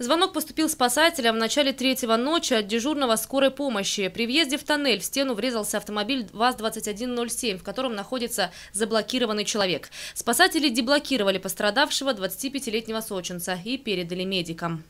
Звонок поступил спасателям в начале третьего ночи от дежурного скорой помощи. При въезде в тоннель в стену врезался автомобиль ВАЗ-2107, в котором находится заблокированный человек. Спасатели деблокировали пострадавшего 25-летнего сочинца и передали медикам.